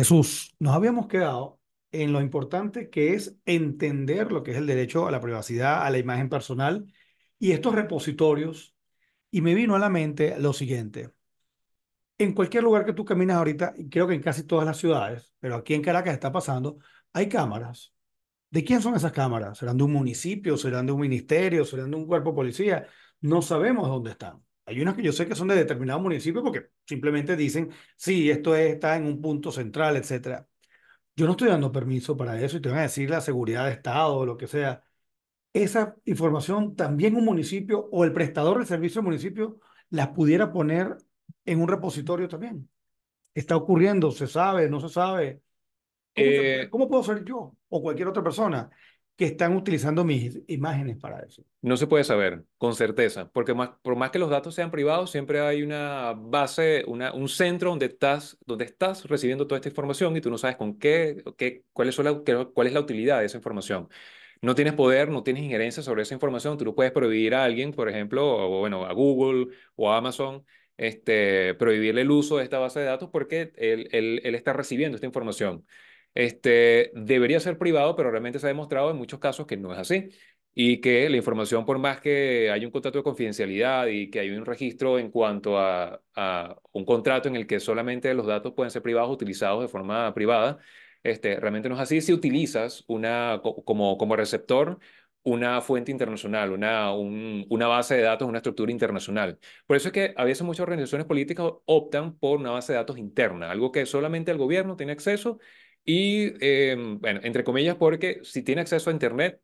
Jesús, nos habíamos quedado en lo importante que es entender lo que es el derecho a la privacidad, a la imagen personal y estos repositorios. Y me vino a la mente lo siguiente. En cualquier lugar que tú caminas ahorita, y creo que en casi todas las ciudades, pero aquí en Caracas está pasando, hay cámaras. ¿De quién son esas cámaras? ¿Serán de un municipio? ¿Serán de un ministerio? ¿Serán de un cuerpo policía? No sabemos dónde están. Hay unas que yo sé que son de determinado municipio porque simplemente dicen, sí, esto está en un punto central, etcétera. Yo no estoy dando permiso para eso y te van a decir la seguridad de Estado o lo que sea. Esa información también un municipio o el prestador del servicio de municipio la pudiera poner en un repositorio también. Está ocurriendo, se sabe, no se sabe. ¿cómo eh, puedo ser yo o cualquier otra persona que están utilizando mis imágenes para eso. No se puede saber con certeza, porque por más que los datos sean privados, siempre hay una base, un centro donde estás, donde estás recibiendo toda esta información y tú no sabes con qué, qué, cuál, es la, es la utilidad de esa información no tienes poder, no tienes injerencia sobre esa información, tú no puedes prohibir a alguien, por ejemplo, o, bueno, a Google o a Amazon, este, prohibirle el uso de esta base de datos porque él, él está recibiendo esta información este, debería ser privado, pero realmente se ha demostrado en muchos casos que no es así y que la información, por más que hay un contrato de confidencialidad y que hay un registro en cuanto a, un contrato en el que solamente los datos pueden ser privados, utilizados de forma privada, este, realmente no es así si utilizas una, como, como receptor una fuente internacional, una, una base de datos, una estructura internacional. Por eso es que a veces muchas organizaciones políticas optan por una base de datos interna, algo que solamente el gobierno tiene acceso y, em, bueno, entre comillas, porque si tiene acceso a Internet,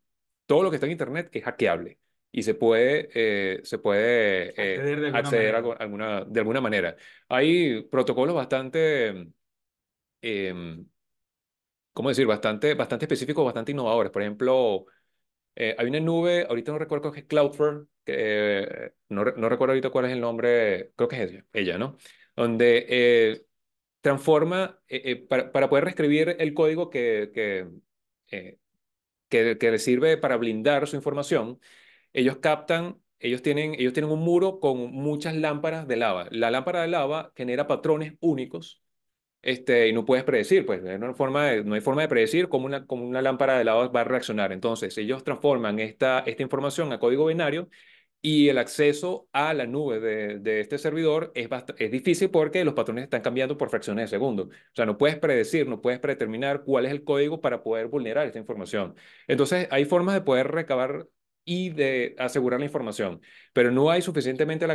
todo lo que está en Internet es hackeable y se puede, eh, se puede eh, acceder, de alguna, de alguna, manera. Hay protocolos bastante, em, em, ¿cómo decir?, bastante, bastante específicos, bastante innovadores. Por ejemplo, eh, hay una nube, ahorita no recuerdo que es Cloudflare, que, no, no, recuerdo ahorita cuál es el nombre, creo que es ella, ella ¿no? Donde transforma, eh, eh, para, poder reescribir el código que, eh, que, que, le sirve para blindar su información, ellos captan ellos tienen, ellos tienen un muro con muchas lámparas de lava. La lámpara de lava genera patrones únicos este, y no puedes predecir, pues no hay forma de, no hay forma de predecir cómo una, cómo una lámpara de lava va a reaccionar. Entonces, ellos transforman esta, esta información a código binario y el acceso a la nube de, este servidor es, es difícil porque los patrones están cambiando por fracciones de segundo. O sea, no puedes predecir, no puedes predeterminar cuál es el código para poder vulnerar esta información. Entonces, hay formas de poder recabar y de asegurar la información, pero no hay suficientemente la,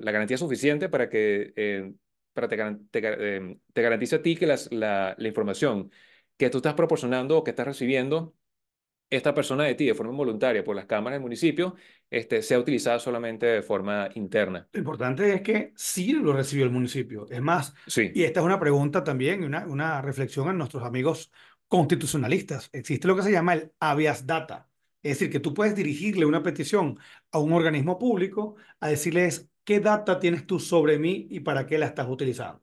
garantía suficiente para que eh, eh, te, garantice a ti que la, la información que tú estás proporcionando o que estás recibiendo esta persona de ti de forma voluntaria por las cámaras del municipio este, ha utilizado solamente de forma interna. Lo importante es que sí lo recibió el municipio. Es más, sí. y esta es una pregunta también, una, una reflexión a nuestros amigos constitucionalistas. Existe lo que se llama el habeas data. Es decir, que tú puedes dirigirle una petición a un organismo público a decirles qué data tienes tú sobre mí y para qué la estás utilizando.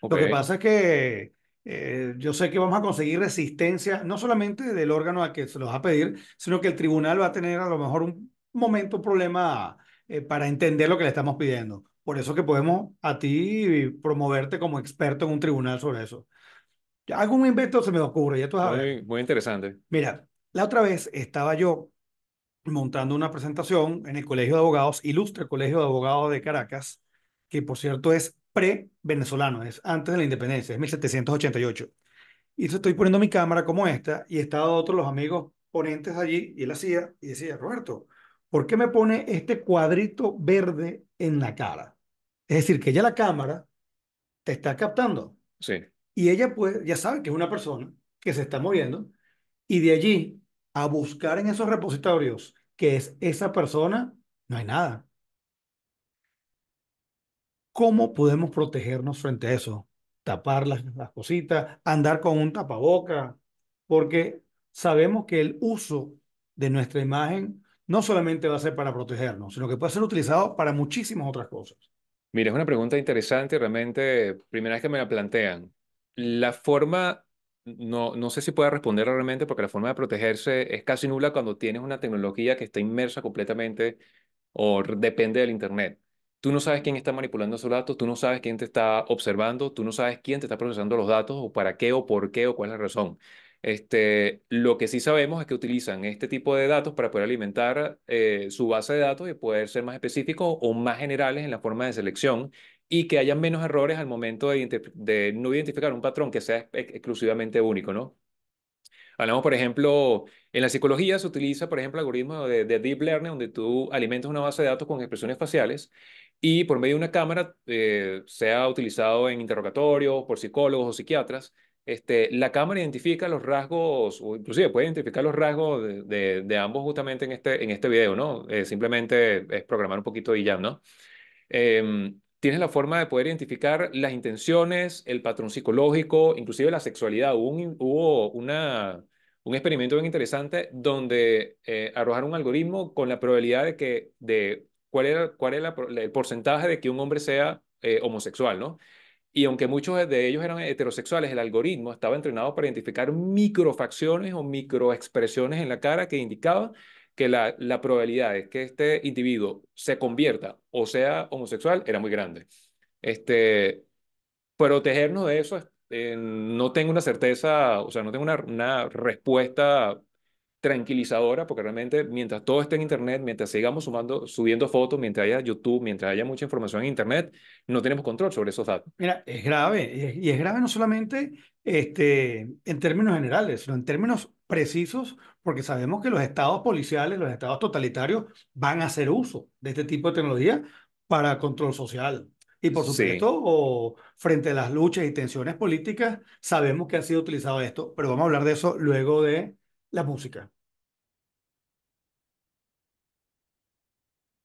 Lo que pasa es que eh, yo sé que vamos a conseguir resistencia, no solamente del órgano al que se los va a pedir, sino que el tribunal va a tener a lo mejor un momento, problema eh, para entender lo que le estamos pidiendo. Por eso que podemos a ti promoverte como experto en un tribunal sobre eso. Algún invento se me ocurre, ya tú sabes. Muy, muy interesante. Mira, la otra vez estaba yo montando una presentación en el Colegio de Abogados, Ilustre Colegio de Abogados de Caracas, que por cierto es pre-venezolano, es antes de la independencia, es 1788. Y estoy poniendo mi cámara como esta y estaba otro, los amigos ponentes allí, y él hacía, y decía, Roberto, ¿por qué me pone este cuadrito verde en la cara? Es decir, que ya la cámara te está captando. Sí. Y ella pues ya sabe que es una persona que se está moviendo y de allí a buscar en esos repositorios que es esa persona, no hay nada. ¿Cómo podemos protegernos frente a eso? Tapar las, las cositas, andar con un tapaboca, porque sabemos que el uso de nuestra imagen no solamente va a ser para protegernos, sino que puede ser utilizado para muchísimas otras cosas. Mira, es una pregunta interesante, realmente, primera vez que me la plantean. La forma, no, no sé si pueda responder realmente, porque la forma de protegerse es casi nula cuando tienes una tecnología que está inmersa completamente o depende del Internet. Tú no sabes quién está manipulando esos datos, tú no sabes quién te está observando, tú no sabes quién te está procesando los datos o para qué o por qué o cuál es la razón. Este, lo que sí sabemos es que utilizan este tipo de datos para poder alimentar eh, su base de datos y poder ser más específicos o más generales en la forma de selección y que haya menos errores al momento de, no identificar un patrón que sea exclusivamente único, ¿no? Hablamos, por ejemplo, en la psicología se utiliza, por ejemplo, algoritmos de, de, deep learning, donde tú alimentas una base de datos con expresiones faciales y por medio de una cámara eh, sea utilizado en interrogatorios por psicólogos o psiquiatras, este, la cámara identifica los rasgos, o inclusive puede identificar los rasgos de, de, ambos justamente en este, en este video, ¿no? Eh, simplemente es programar un poquito y ya, ¿no? Em, tienes la forma de poder identificar las intenciones, el patrón psicológico, inclusive la sexualidad. Hubo un, una, un experimento bien interesante donde eh, arrojaron un algoritmo con la probabilidad de que de cuál era, cuál el porcentaje de que un hombre sea eh, homosexual, ¿no? Y aunque muchos de ellos eran heterosexuales, el algoritmo estaba entrenado para identificar microfacciones o microexpresiones en la cara que indicaban que la, la probabilidad de que este individuo se convierta o sea homosexual era muy grande. Este, protegernos de eso, eh, no tengo una certeza, o sea, no tengo una, una respuesta tranquilizadora, porque realmente mientras todo esté en Internet, mientras sigamos sumando, subiendo fotos, mientras haya YouTube, mientras haya mucha información en Internet, no tenemos control sobre esos datos. Mira, es grave, y es grave no solamente este, en términos generales, sino en términos precisos, porque sabemos que los estados policiales, los estados totalitarios van a hacer uso de este tipo de tecnología para control social. Y por supuesto, o frente a las luchas y tensiones políticas, sabemos que ha sido utilizado esto, pero vamos a hablar de eso luego de la música.